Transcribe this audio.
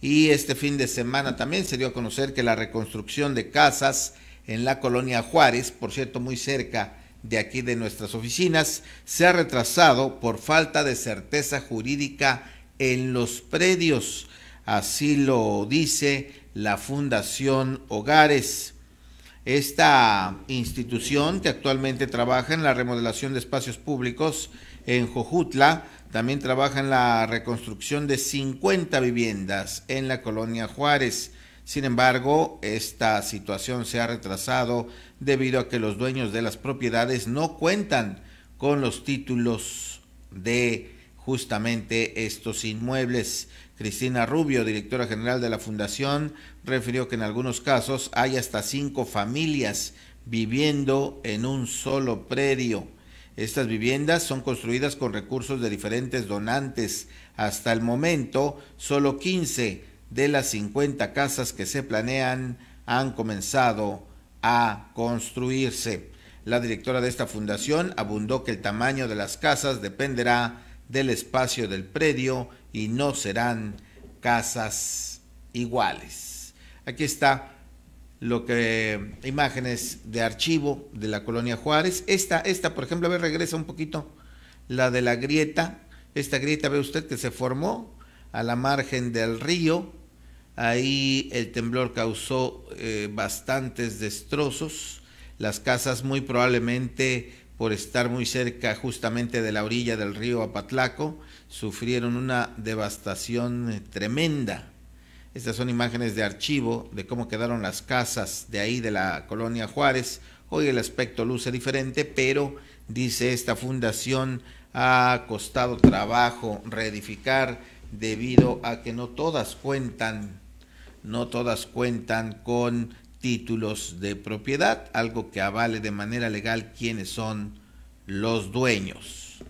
Y este fin de semana también se dio a conocer que la reconstrucción de casas en la colonia Juárez, por cierto, muy cerca de aquí de nuestras oficinas, se ha retrasado por falta de certeza jurídica en los predios. Así lo dice la Fundación Hogares esta institución que actualmente trabaja en la remodelación de espacios públicos en Jojutla, también trabaja en la reconstrucción de 50 viviendas en la colonia Juárez. Sin embargo, esta situación se ha retrasado debido a que los dueños de las propiedades no cuentan con los títulos de justamente estos inmuebles. Cristina Rubio, directora general de la Fundación, refirió que en algunos casos hay hasta cinco familias viviendo en un solo predio. Estas viviendas son construidas con recursos de diferentes donantes. Hasta el momento, solo 15 de las 50 casas que se planean han comenzado a construirse. La directora de esta fundación abundó que el tamaño de las casas dependerá del espacio del predio y no serán casas iguales. Aquí está lo que imágenes de archivo de la colonia Juárez. Esta, esta, por ejemplo, a ver, regresa un poquito la de la grieta. Esta grieta ve usted que se formó a la margen del río. Ahí el temblor causó eh, bastantes destrozos. Las casas muy probablemente por estar muy cerca justamente de la orilla del río Apatlaco, sufrieron una devastación eh, tremenda. Estas son imágenes de archivo de cómo quedaron las casas de ahí de la colonia Juárez. Hoy el aspecto luce diferente, pero dice esta fundación ha costado trabajo reedificar debido a que no todas cuentan, no todas cuentan con títulos de propiedad, algo que avale de manera legal quiénes son los dueños.